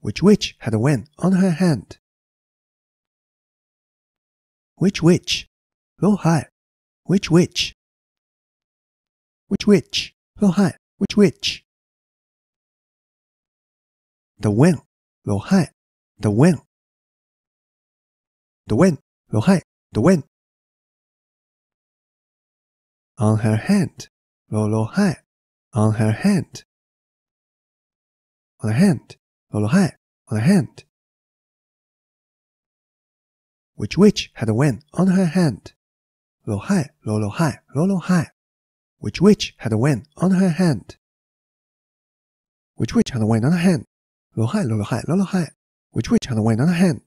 Which witch had a wen on her hand? Which witch? will Hai? Which witch? Which witch? will Hai? Which witch? The wen will Hai. The wen. The wen will Hai. The wen. On her hand. lo Hai. On her hand. On her hand on the head, on her hand. Which witch had a wen on her hand? Lo hai, lo lo hai, lo lo hai. Which witch had a wen on her hand? Which witch had a wen on her hand? Lo hai, lo lo hai, lo lo hai. Which witch had a wen on her hand?